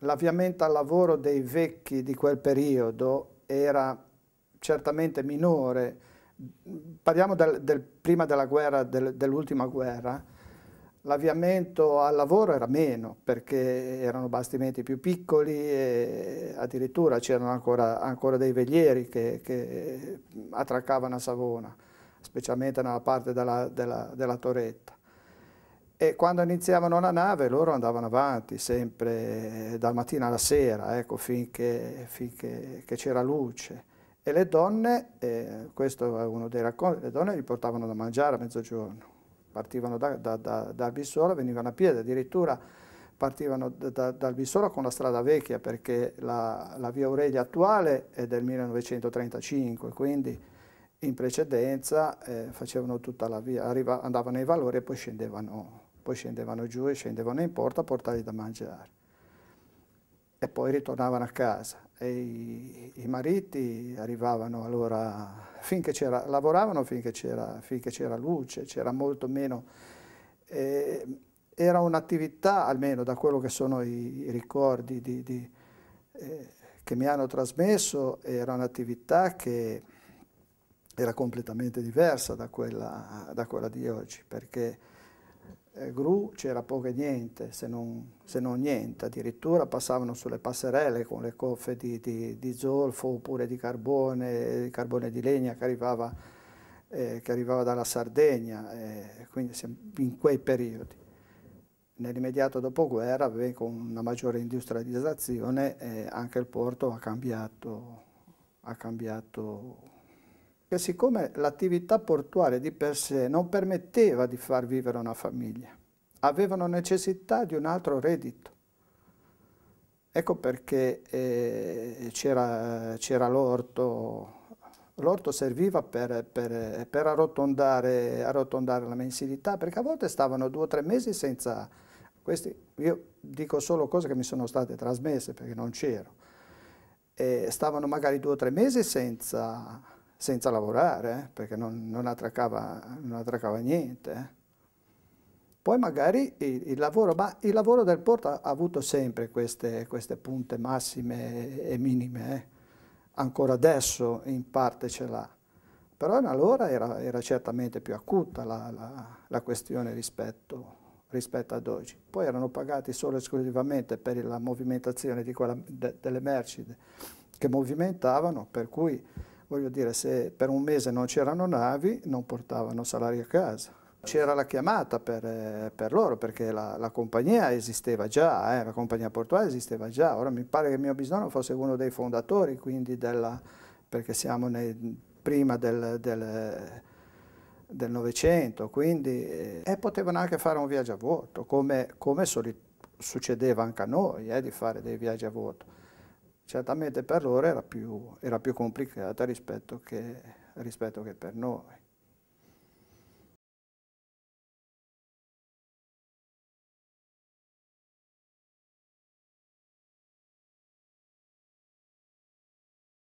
L'avviamento al lavoro dei vecchi di quel periodo era certamente minore. Parliamo del, del prima della guerra, del, dell'ultima guerra, l'avviamento al lavoro era meno perché erano bastimenti più piccoli e addirittura c'erano ancora, ancora, dei veglieri che, che attraccavano a Savona, specialmente nella parte della, della, della torretta. E quando iniziavano la nave loro andavano avanti sempre dal mattino alla sera, ecco, finché, finché c'era luce. E le donne, eh, questo è uno dei racconti, le donne gli portavano da mangiare a mezzogiorno, partivano da, da, da, dal Bissola, venivano a piedi, addirittura partivano dal Bissola con la strada vecchia perché la, la via Aurelia attuale è del 1935, quindi in precedenza eh, facevano tutta la via, arriva, andavano ai valori e poi scendevano poi scendevano giù e scendevano in porta a portargli da mangiare. E poi ritornavano a casa. E i, i mariti arrivavano allora, finché c'era, lavoravano finché c'era, finché c'era luce, c'era molto meno... Eh, era un'attività, almeno da quello che sono i, i ricordi di, di, eh, che mi hanno trasmesso, era un'attività che era completamente diversa da quella, da quella di oggi, perché eh, gru c'era poco e niente, se non, se non, niente, addirittura passavano sulle passerelle con le coffe di, di, di zolfo oppure di carbone, di carbone di legna che arrivava, eh, che arrivava dalla Sardegna, eh, quindi in quei periodi. Nell'immediato dopoguerra, con una maggiore industrializzazione, eh, anche il porto ha cambiato, ha cambiato che siccome l'attività portuale di per sé non permetteva di far vivere una famiglia, avevano necessità di un altro reddito. Ecco perché eh, c'era, l'orto, l'orto serviva per, per, per arrotondare, arrotondare, la mensilità, perché a volte stavano due o tre mesi senza... Questi, io dico solo cose che mi sono state trasmesse perché non c'ero. stavano magari due o tre mesi senza senza lavorare, eh, perché non, non, attraccava, non attraccava, niente. Eh. Poi magari il, il, lavoro, ma il lavoro del porto ha avuto sempre queste, queste punte massime e minime, eh. ancora adesso in parte ce l'ha. Però in allora era, era, certamente più acuta la, la, la questione rispetto, rispetto, ad oggi. Poi erano pagati solo e esclusivamente per la movimentazione quella, de, delle merci che movimentavano, per cui voglio dire, se per un mese non c'erano navi, non portavano salari a casa. C'era la chiamata per, eh, per loro, perché la, la, compagnia esisteva già, eh, la compagnia portuale esisteva già. Ora mi pare che mio bisnonno fosse uno dei fondatori, quindi della, perché siamo nei, prima del, del del Novecento, quindi eh, potevano anche fare un viaggio a vuoto, come, come succedeva anche a noi, eh, di fare dei viaggi a vuoto certamente per loro era più, era più complicata rispetto che, rispetto che per noi.